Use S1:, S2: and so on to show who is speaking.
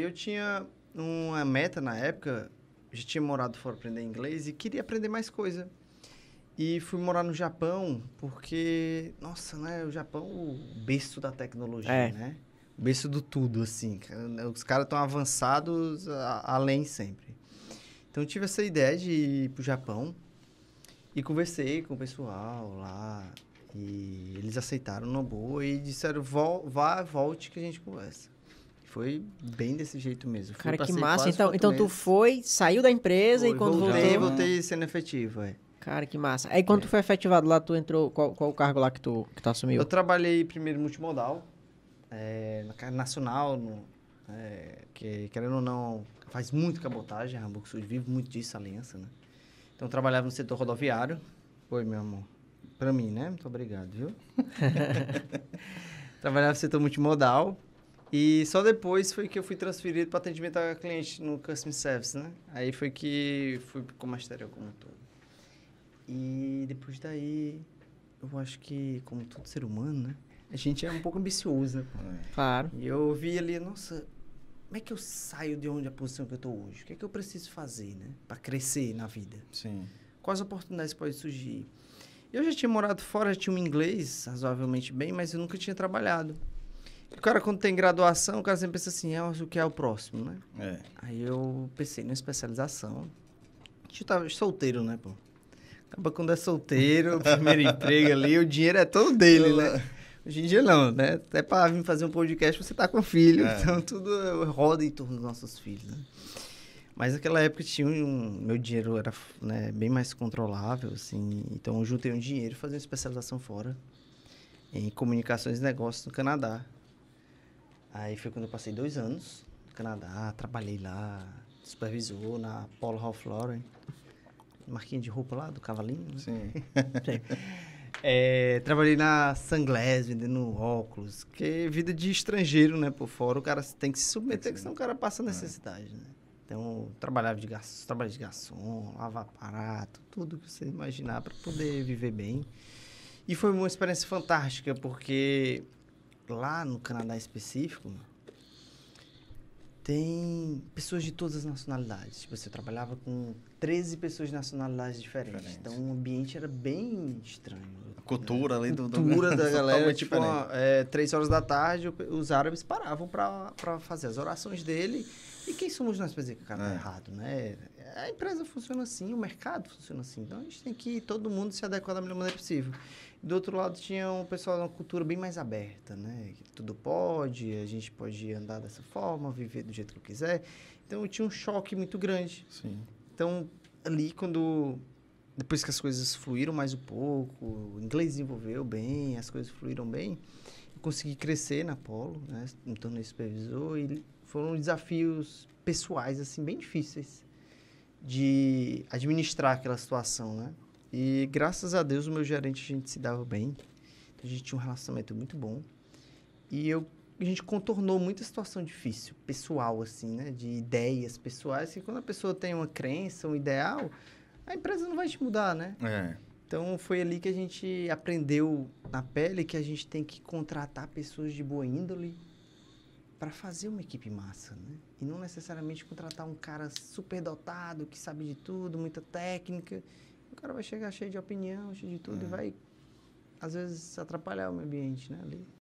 S1: Eu tinha uma meta na época, já tinha morado fora aprender inglês e queria aprender mais coisa. E fui morar no Japão porque, nossa, né? O Japão, o berço da tecnologia, é. né? O berço do tudo, assim. Né? Os caras estão avançados a, além sempre. Então, tive essa ideia de ir pro Japão e conversei com o pessoal lá. E eles aceitaram na boa e disseram: vá, volte que a gente conversa. Foi bem desse jeito mesmo. Cara, que massa. Então, então tu foi, saiu da empresa foi, e quando voltei, voltou... Voltei sendo efetivo, é. Cara, que massa. Aí quando é. tu foi efetivado lá, tu entrou... Qual, qual o cargo lá que tu, que tu assumiu? Eu trabalhei primeiro multimodal, é, nacional, no, é, que querendo ou não, faz muito cabotagem, Rambuco Sul vive muito disso, a aliança, né? Então, trabalhava no setor rodoviário. Oi, meu amor. Pra mim, né? Muito obrigado, viu? trabalhava no setor multimodal, e só depois foi que eu fui transferido para atendimento a cliente no Customer Service, né? Aí foi que fui com masteria como um todo. E depois daí, eu acho que, como todo ser humano, né? A gente é um pouco ambicioso, né? É. Claro. E eu vi ali, nossa, como é que eu saio de onde a posição que eu estou hoje? O que é que eu preciso fazer, né? Para crescer na vida. Sim. Quais oportunidades podem surgir? Eu já tinha morado fora, já tinha um inglês razoavelmente bem, mas eu nunca tinha trabalhado. O cara, quando tem graduação, o cara sempre pensa assim, é o que é o próximo, né? É. Aí eu pensei numa especialização. a gente tava solteiro, né, pô? Acaba quando é solteiro, primeiro emprego ali, o dinheiro é todo dele, né? Hoje em dia não, né? Até pra vir fazer um podcast, você tá com filho, é. então tudo roda em torno dos nossos filhos, né? Mas naquela época tinha um, meu dinheiro era né, bem mais controlável, assim. Então eu juntei um dinheiro, e fazia uma especialização fora em comunicações e negócios no Canadá. Aí foi quando eu passei dois anos no Canadá, trabalhei lá, supervisor na Polo Ralph Lauren, marquinha de roupa lá do cavalinho. Né? Sim. É, trabalhei na Sunglass vendendo óculos, que vida de estrangeiro, né, por fora, o cara tem que se submeter, que senão o cara passa é. necessidade, né? Então, trabalhava de garçom, trabalhava de garçom, lava aparato, tudo que você imaginar para poder viver bem. E foi uma experiência fantástica, porque lá no Canadá em específico, tem pessoas de todas as nacionalidades. Tipo, você assim, trabalhava com 13 pessoas de nacionalidades diferentes. Diferente. Então o ambiente era bem estranho. A cultura, né? além do. A cultura do... da galera. tipo, uma, é, três horas da tarde, os árabes paravam para fazer as orações dele. E quem somos nós para dizer que o cara tá é. errado, né? A empresa funciona assim, o mercado funciona assim. Então a gente tem que todo mundo se adequar da melhor maneira possível. Do outro lado, tinha um pessoal de uma cultura bem mais aberta, né? tudo pode, a gente pode andar dessa forma, viver do jeito que eu quiser. Então tinha um choque muito grande. Sim. Então, ali quando depois que as coisas fluíram mais um pouco, o inglês desenvolveu bem, as coisas fluíram bem, eu consegui crescer na Polo, né? Me tornei supervisor e foram desafios pessoais assim bem difíceis de administrar aquela situação, né? E graças a Deus o meu gerente a gente se dava bem. A gente tinha um relacionamento muito bom. E eu a gente contornou muita situação difícil, pessoal, assim, né? De ideias pessoais. E assim, quando a pessoa tem uma crença, um ideal, a empresa não vai te mudar, né? É. Então, foi ali que a gente aprendeu na pele que a gente tem que contratar pessoas de boa índole para fazer uma equipe massa, né? E não necessariamente contratar um cara superdotado, que sabe de tudo, muita técnica. O cara vai chegar cheio de opinião, cheio de tudo é. e vai às vezes atrapalhar o meio ambiente, né? Ali.